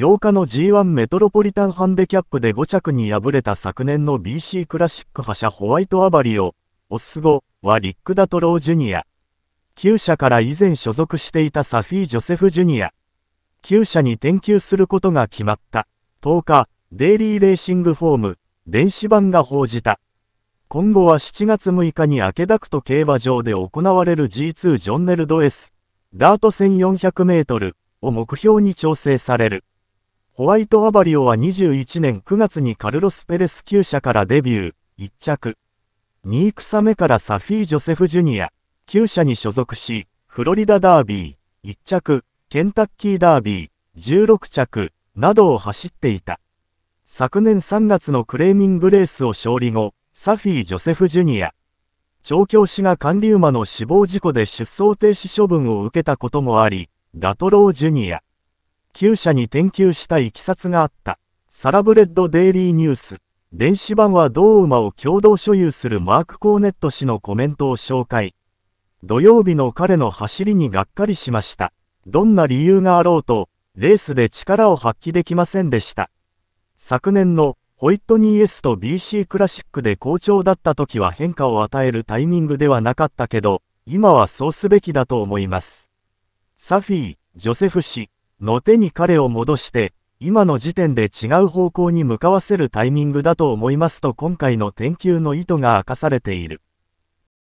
8日の G1 メトロポリタンハンデキャップで5着に敗れた昨年の BC クラシック覇者ホワイトアバリオ、オスゴはリック・ダトロー・ジュニア。9社から以前所属していたサフィー・ジョセフ・ジュニア。9社に転級することが決まった。10日、デイリーレーシングフォーム、電子版が報じた。今後は7月6日にアケダクト競馬場で行われる G2 ジョンネルド S、ダート1400メートルを目標に調整される。ホワイトアバリオは21年9月にカルロス・ペレス厩舎からデビュー、1着。2戦目からサフィー・ジョセフ・ジュニア、9社に所属し、フロリダ・ダービー、1着、ケンタッキー・ダービー、16着、などを走っていた。昨年3月のクレーミングレースを勝利後、サフィー・ジョセフ・ジュニア、調教師が管理馬の死亡事故で出走停止処分を受けたこともあり、ダトロー・ジュニア、旧社に転給したいきさつがあった。サラブレッドデイリーニュース。電子版は同馬を共同所有するマーク・コーネット氏のコメントを紹介。土曜日の彼の走りにがっかりしました。どんな理由があろうと、レースで力を発揮できませんでした。昨年のホイットニー S と BC クラシックで好調だった時は変化を与えるタイミングではなかったけど、今はそうすべきだと思います。サフィー、ジョセフ氏。の手に彼を戻して、今の時点で違う方向に向かわせるタイミングだと思いますと今回の研究の意図が明かされている。